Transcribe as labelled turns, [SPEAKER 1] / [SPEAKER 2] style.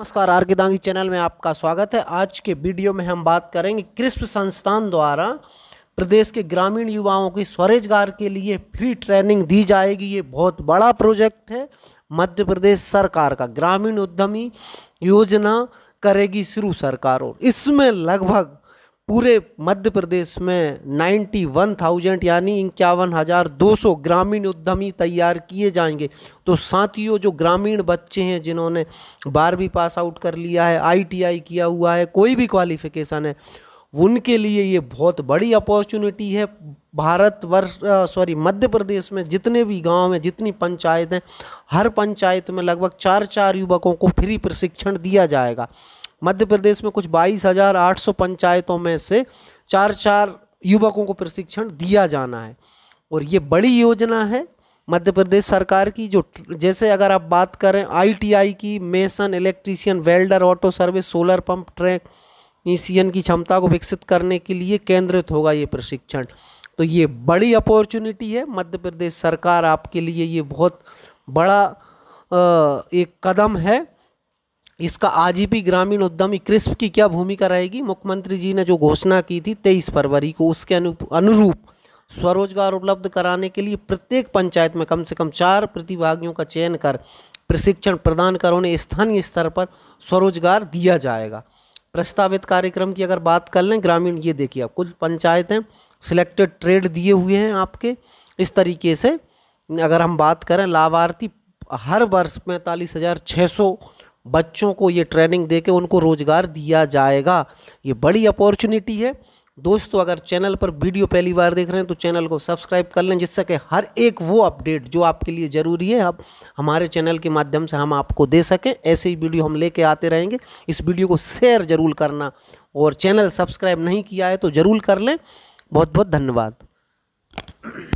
[SPEAKER 1] नमस्कार are Dangi channel में आपका स्वागत है आज के वीडियो में हम बात करेंगे क्रिस्प संस्थान द्वारा प्रदेश के ग्रामीण युवाओं की स्वरोजगार के लिए फ्री ट्रेनिंग दी जाएगी ये बहुत बड़ा प्रोजेक्ट है मध्य प्रदेश सरकार का ग्रामीण उद्यमी योजना करेगी शुरू सरकार और इसमें लगभग पूरे मध्य प्रदेश में 91,000 यानी इक्यावन हज़ार दो सौ ग्रामीण उद्यमी तैयार किए जाएंगे तो साथियों जो ग्रामीण बच्चे हैं जिन्होंने बारहवीं पास आउट कर लिया है आईटीआई किया हुआ है कोई भी क्वालिफिकेशन है उनके लिए ये बहुत बड़ी अपॉर्चुनिटी है भारतवर्ष सॉरी मध्य प्रदेश में जितने भी गांव हैं जितनी पंचायत हैं हर पंचायत में लगभग चार चार युवकों को फ्री प्रशिक्षण दिया जाएगा मध्य प्रदेश में कुछ बाईस हज़ार आठ सौ पंचायतों में से चार चार युवकों को प्रशिक्षण दिया जाना है और ये बड़ी योजना है मध्य प्रदेश सरकार की जो जैसे अगर आप बात करें आईटीआई की mason electrician welder auto service solar pump ट्रैक ई की क्षमता को विकसित करने के लिए केंद्रित होगा ये प्रशिक्षण तो ये बड़ी अपॉर्चुनिटी है मध्य प्रदेश सरकार आपके लिए ये बहुत बड़ा एक कदम है इसका भी ग्रामीण उद्यमी क्रिस्प की क्या भूमिका रहेगी मुख्यमंत्री जी ने जो घोषणा की थी तेईस फरवरी को उसके अनुरूप स्वरोजगार उपलब्ध कराने के लिए प्रत्येक पंचायत में कम से कम चार प्रतिभागियों का चयन कर प्रशिक्षण प्रदान कर उन्हें स्थानीय स्तर पर स्वरोजगार दिया जाएगा प्रस्तावित कार्यक्रम की अगर बात कर लें ग्रामीण ये देखिए आप कुछ पंचायतें सिलेक्टेड ट्रेड दिए हुए हैं आपके इस तरीके से अगर हम बात करें लाभार्थी हर वर्ष पैंतालीस हज़ार छः सौ बच्चों को ये ट्रेनिंग दे के उनको रोज़गार दिया जाएगा ये बड़ी अपॉर्चुनिटी है दोस्तों अगर चैनल पर वीडियो पहली बार देख रहे हैं तो चैनल को सब्सक्राइब कर लें जिससे कि हर एक वो अपडेट जो आपके लिए ज़रूरी है आप हमारे चैनल के माध्यम से हम आपको दे सकें ऐसे ही वीडियो हम लेके आते रहेंगे इस वीडियो को शेयर ज़रूर करना और चैनल सब्सक्राइब नहीं किया है तो ज़रूर कर लें बहुत बहुत धन्यवाद